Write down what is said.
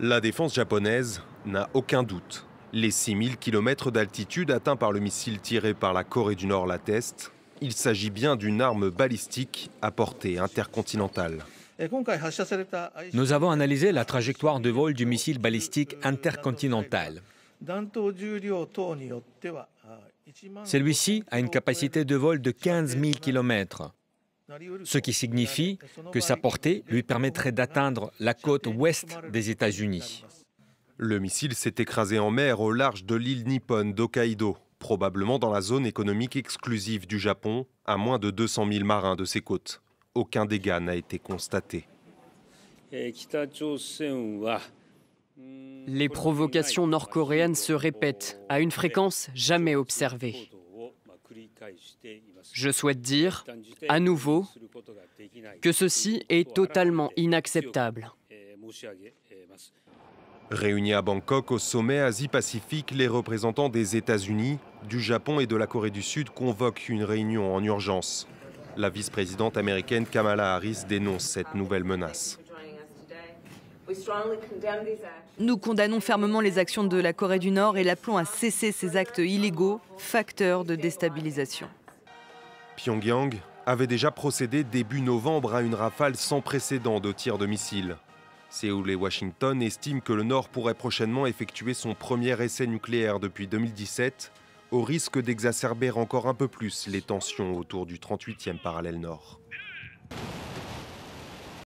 La défense japonaise n'a aucun doute. Les 6000 km d'altitude atteints par le missile tiré par la Corée du Nord l'attestent. Il s'agit bien d'une arme balistique à portée intercontinentale. Nous avons analysé la trajectoire de vol du missile balistique intercontinental. Celui-ci a une capacité de vol de 15 000 km ce qui signifie que sa portée lui permettrait d'atteindre la côte ouest des États-Unis. Le missile s'est écrasé en mer au large de l'île nippon d'Hokkaido, probablement dans la zone économique exclusive du Japon, à moins de 200 000 marins de ses côtes. Aucun dégât n'a été constaté. Les provocations nord-coréennes se répètent à une fréquence jamais observée. Je souhaite dire, à nouveau, que ceci est totalement inacceptable. Réunis à Bangkok au sommet Asie-Pacifique, les représentants des États-Unis, du Japon et de la Corée du Sud convoquent une réunion en urgence. La vice-présidente américaine Kamala Harris dénonce cette nouvelle menace. Nous condamnons fermement les actions de la Corée du Nord et l'appelons à cesser ces actes illégaux, facteurs de déstabilisation. Pyongyang avait déjà procédé début novembre à une rafale sans précédent de tirs de missiles. Séoul et Washington estiment que le Nord pourrait prochainement effectuer son premier essai nucléaire depuis 2017, au risque d'exacerber encore un peu plus les tensions autour du 38e parallèle Nord.